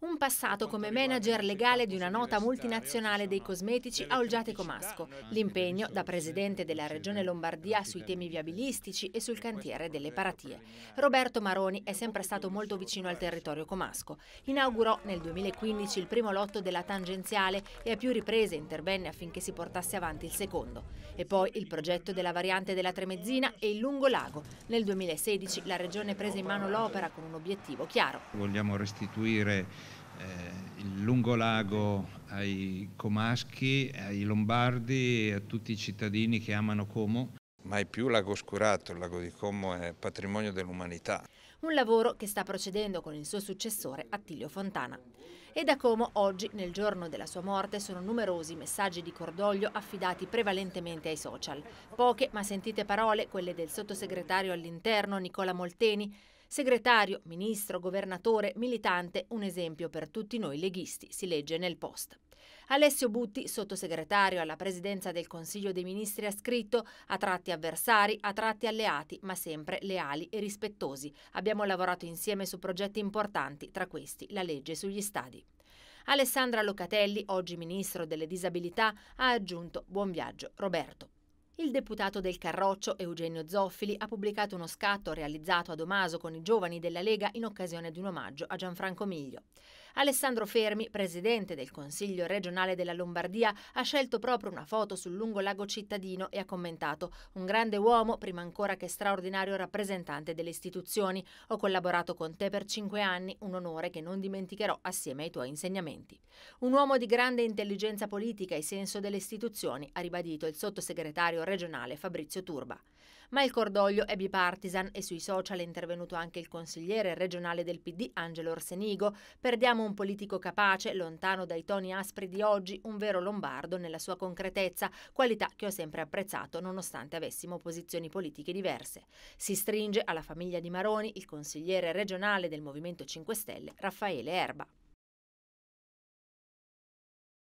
Un passato come manager legale di una nota multinazionale dei cosmetici a Olgiate Comasco. l'impegno da presidente della regione Lombardia sui temi viabilistici e sul cantiere delle paratie. Roberto Maroni è sempre stato molto vicino al territorio comasco. Inaugurò nel 2015 il primo lotto della tangenziale e a più riprese intervenne affinché si portasse avanti il secondo. E poi il progetto della variante della Tremezzina e il Lungolago. Nel 2016 la regione prese in mano l'opera con un obiettivo chiaro. Vogliamo restituire eh, il lungolago ai comaschi, ai lombardi, e a tutti i cittadini che amano Como mai più lago oscurato, il lago di Como è patrimonio dell'umanità. Un lavoro che sta procedendo con il suo successore Attilio Fontana. E da Como oggi, nel giorno della sua morte, sono numerosi messaggi di cordoglio affidati prevalentemente ai social. Poche ma sentite parole, quelle del sottosegretario all'interno Nicola Molteni, segretario, ministro, governatore, militante, un esempio per tutti noi leghisti, si legge nel post. Alessio Butti, sottosegretario alla presidenza del Consiglio dei Ministri, ha scritto a tratti avversari, a tratti alleati, ma sempre leali e rispettosi. Abbiamo lavorato insieme su progetti importanti, tra questi la legge sugli stadi. Alessandra Locatelli, oggi ministro delle disabilità, ha aggiunto buon viaggio Roberto. Il deputato del Carroccio, Eugenio Zoffili, ha pubblicato uno scatto realizzato a Domaso con i giovani della Lega in occasione di un omaggio a Gianfranco Miglio. Alessandro Fermi, presidente del Consiglio regionale della Lombardia, ha scelto proprio una foto sul lungo lago cittadino e ha commentato «Un grande uomo, prima ancora che straordinario rappresentante delle istituzioni. Ho collaborato con te per cinque anni, un onore che non dimenticherò assieme ai tuoi insegnamenti». Un uomo di grande intelligenza politica e senso delle istituzioni, ha ribadito il sottosegretario regionale Fabrizio Turba ma il cordoglio è bipartisan e sui social è intervenuto anche il consigliere regionale del PD Angelo Orsenigo. Perdiamo un politico capace, lontano dai toni aspri di oggi, un vero lombardo nella sua concretezza, qualità che ho sempre apprezzato nonostante avessimo posizioni politiche diverse. Si stringe alla famiglia di Maroni il consigliere regionale del Movimento 5 Stelle Raffaele Erba.